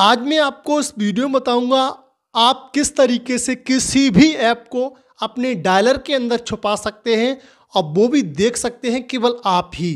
आज मैं आपको इस वीडियो में बताऊंगा आप किस तरीके से किसी भी ऐप को अपने डायलर के अंदर छुपा सकते हैं और वो भी देख सकते हैं केवल आप ही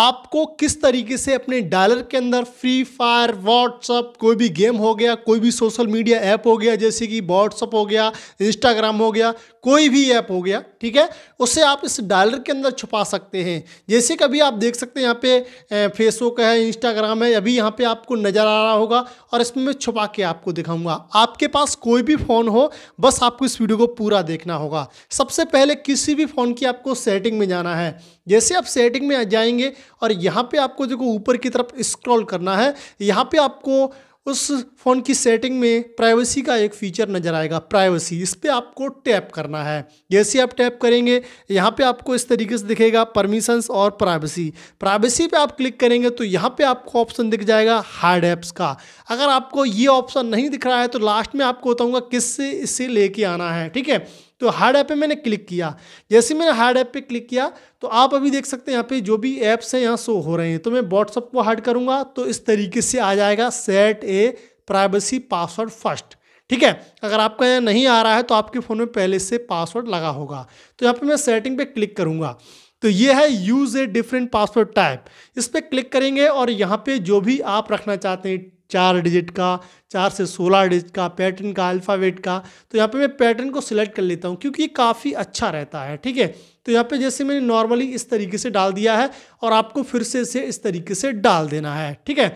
आपको किस तरीके से अपने डायलर के अंदर फ्री फायर व्हाट्सअप कोई भी गेम हो गया कोई भी सोशल मीडिया ऐप हो गया जैसे कि व्हाट्सअप हो गया इंस्टाग्राम हो गया कोई भी ऐप हो गया ठीक है उसे आप इस डायलर के अंदर छुपा सकते हैं जैसे कभी आप देख सकते हैं यहाँ पे फेसबुक है इंस्टाग्राम है अभी यहाँ पे आपको नज़र आ रहा होगा और इसमें मैं छुपा के आपको दिखाऊंगा आपके पास कोई भी फ़ोन हो बस आपको इस वीडियो को पूरा देखना होगा सबसे पहले किसी भी फ़ोन की आपको सेटिंग में जाना है जैसे आप सेटिंग में जाएंगे और यहाँ पे आपको देखो ऊपर की तरफ स्क्रॉल करना है यहाँ पे आपको उस फ़ोन की सेटिंग में प्राइवेसी का एक फ़ीचर नज़र आएगा प्राइवेसी इस पर आपको टैप करना है जैसे आप टैप करेंगे यहाँ पे आपको इस तरीके से दिखेगा परमिशंस और प्राइवेसी प्राइवेसी पे आप क्लिक करेंगे तो यहाँ पे आपको ऑप्शन दिख जाएगा हार्ड ऐप्स का अगर आपको ये ऑप्शन नहीं दिख रहा है तो लास्ट में आपको बताऊँगा किस से इसे लेके आना है ठीक है तो हार्ड ऐप पे मैंने क्लिक किया जैसे मैंने हार्ड ऐप पे क्लिक किया तो आप अभी देख सकते हैं यहाँ पे जो भी ऐप्स हैं यहाँ शो हो रहे हैं तो मैं व्हाट्सअप को हार्ड करूँगा तो इस तरीके से आ जाएगा set a privacy password first ठीक है अगर आपका यहाँ नहीं आ रहा है तो आपके फ़ोन में पहले से पासवर्ड लगा होगा तो यहाँ पर मैं सेटिंग पर क्लिक करूँगा तो ये है use a different password type इस पर क्लिक करेंगे और यहाँ पे जो भी आप रखना चाहते हैं चार डिजिट का चार से सोलह डिजिट का पैटर्न का अल्फ़ावेट का तो यहाँ पे मैं पैटर्न को सिलेक्ट कर लेता हूँ क्योंकि ये काफ़ी अच्छा रहता है ठीक है तो यहाँ पे जैसे मैंने नॉर्मली इस तरीके से डाल दिया है और आपको फिर से इसे इस तरीके से डाल देना है ठीक है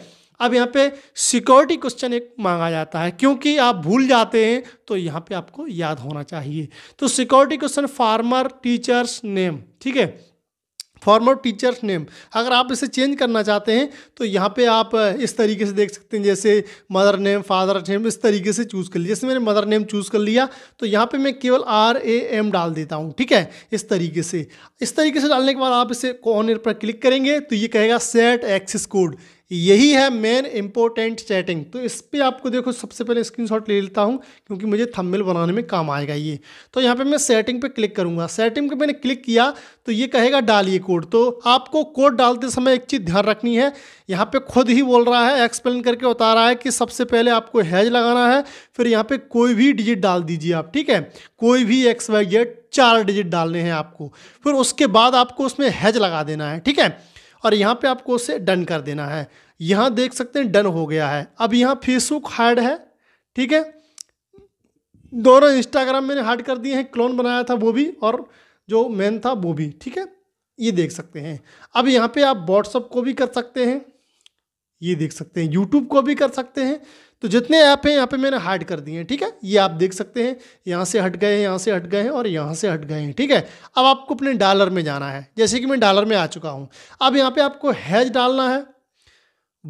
अब यहाँ पे सिक्योरिटी क्वेश्चन एक मांगा जाता है क्योंकि आप भूल जाते हैं तो यहाँ पे आपको याद होना चाहिए तो security question former teacher's name ठीक है फॉर्मर टीचर्स नेम अगर आप इसे चेंज करना चाहते हैं तो यहाँ पे आप इस तरीके से देख सकते हैं जैसे मदर नेम फादर नेम इस तरीके से चूज़ कर लिया जैसे मैंने मदर नेम चूज़ कर लिया तो यहाँ पे मैं केवल आर ए एम डाल देता हूँ ठीक है इस तरीके से इस तरीके से डालने के बाद आप इसे कॉर्नर पर क्लिक करेंगे तो ये कहेगा सेट एक्सिस कोड यही है मेन इंपॉर्टेंट चैटिंग तो इस पर आपको देखो सबसे पहले स्क्रीनशॉट ले लेता हूँ क्योंकि मुझे थंबनेल बनाने में काम आएगा ये तो यहाँ पे मैं सेटिंग पे क्लिक करूँगा सेटिंग पे मैंने क्लिक किया तो ये कहेगा डालिए कोड तो आपको कोड डालते समय एक चीज़ ध्यान रखनी है यहाँ पे खुद ही बोल रहा है एक्सप्लेन करके बता रहा है कि सबसे पहले आपको हैज लगाना है फिर यहाँ पर कोई भी डिजिट डाल दीजिए आप ठीक है कोई भी एक्स वाई जेड चार डिजिट डालने हैं आपको फिर उसके बाद आपको उसमें हैज लगा देना है ठीक है और यहाँ पे आपको उसे डन कर देना है यहाँ देख सकते हैं डन हो गया है अब यहाँ फेसबुक हार्ड है ठीक है दोनों इंस्टाग्राम मैंने हार्ड कर दिए हैं क्लोन बनाया था वो भी और जो मेन था वो भी ठीक है ये देख सकते हैं अब यहाँ पे आप व्हाट्सअप को भी कर सकते हैं ये देख सकते हैं यूट्यूब को भी कर सकते हैं तो जितने ऐप हैं यहाँ पे मैंने हाइड कर दिए हैं ठीक है ये आप देख सकते हैं यहाँ से हट गए हैं यहाँ से हट गए हैं और यहाँ से हट गए हैं ठीक है अब आपको अपने डॉलर में जाना है जैसे कि मैं डॉलर में आ चुका हूँ अब यहाँ पे आपको हैज डालना है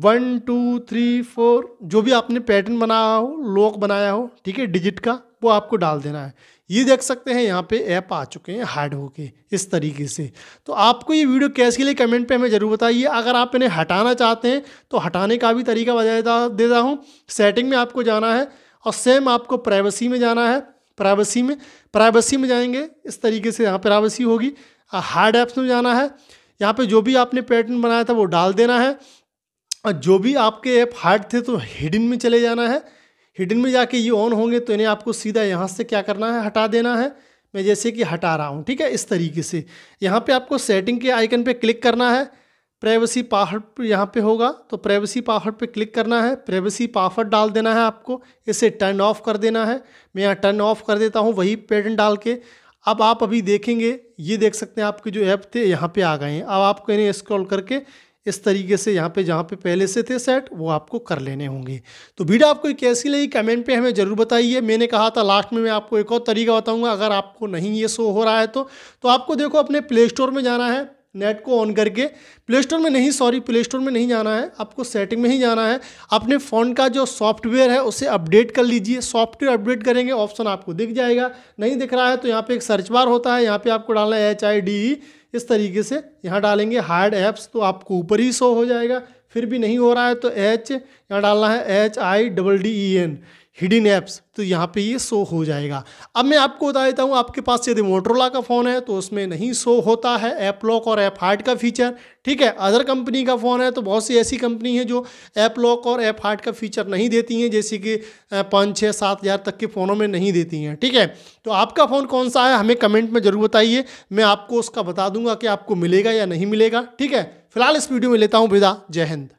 वन टू थ्री फोर जो भी आपने पैटर्न बनाया हो लॉक बनाया हो ठीक है डिजिट का वो आपको डाल देना है ये देख सकते हैं यहाँ पे ऐप आ चुके हैं हार्ड होके इस तरीके से तो आपको ये वीडियो के लिए कमेंट पे हमें ज़रूर बताइए अगर आप इन्हें हटाना चाहते हैं तो हटाने का भी तरीका बता देता हूँ सेटिंग में आपको जाना है और सेम आपको प्राइवेसी में जाना है प्राइवेसी में प्राइवेसी में जाएंगे इस तरीके से यहाँ प्राइवेसी होगी हार्ड ऐप्स में जाना है यहाँ पे जो भी आपने पैटर्न बनाया था वो डाल देना है और जो भी आपके ऐप हार्ड थे तो हिडन में चले जाना है हिडन में जाके ये ऑन होंगे तो इन्हें आपको सीधा यहाँ से क्या करना है हटा देना है मैं जैसे कि हटा रहा हूँ ठीक है इस तरीके से यहाँ पे आपको सेटिंग के आइकन पे क्लिक करना है प्राइवेसी पासवर्ड यहाँ पे होगा तो प्राइवेसी पासवर्ड पे क्लिक करना है प्राइवेसी पासवर्ड डाल देना है आपको इसे टर्न ऑफ कर देना है मैं यहाँ टर्न ऑफ कर देता हूँ वही पैटर्न डाल के अब आप अभी देखेंगे ये देख सकते हैं आपके जो ऐप थे यहाँ पे आ गए हैं अब आपको इन्हें स्क्रॉल करके इस तरीके से यहाँ पे जहाँ पे पहले से थे सेट वो आपको कर लेने होंगे तो वीडियो आपको कैसी लगी कमेंट पे हमें ज़रूर बताइए मैंने कहा था लास्ट में मैं आपको एक और तरीका बताऊँगा अगर आपको नहीं ये शो हो रहा है तो, तो आपको देखो अपने प्ले स्टोर में जाना है नेट को ऑन करके प्ले स्टोर में नहीं सॉरी प्ले स्टोर में नहीं जाना है आपको सेटिंग में ही जाना है अपने फ़ोन का जो सॉफ्टवेयर है उसे अपडेट कर लीजिए सॉफ्टवेयर अपडेट करेंगे ऑप्शन आपको दिख जाएगा नहीं दिख रहा है तो यहाँ पे एक सर्च बार होता है यहाँ पे आपको डालना है एच आई डी ई इस तरीके से यहाँ डालेंगे हार्ड ऐप्स तो आपको ऊपर ही शो हो जाएगा फिर भी नहीं हो रहा है तो एच यहाँ डालना है H I double D E N hidden apps तो यहाँ पे ये शो हो जाएगा अब मैं आपको बता देता हूँ आपके पास यदि मोटरोला का फ़ोन है तो उसमें नहीं शो होता है ऐप लॉक और ऐप हार्ट का फीचर ठीक है अदर कंपनी का फ़ोन है तो बहुत सी ऐसी कंपनी है जो ऐप लॉक और ऐप हार्ट का फीचर नहीं देती हैं जैसे कि पाँच छः सात हज़ार तक के फ़ोनों में नहीं देती हैं ठीक है तो आपका फ़ोन कौन सा है हमें कमेंट में ज़रूर बताइए मैं आपको उसका बता दूंगा कि आपको मिलेगा या नहीं मिलेगा ठीक है फिलहाल इस वीडियो में लेता हूँ विदा जय हिंद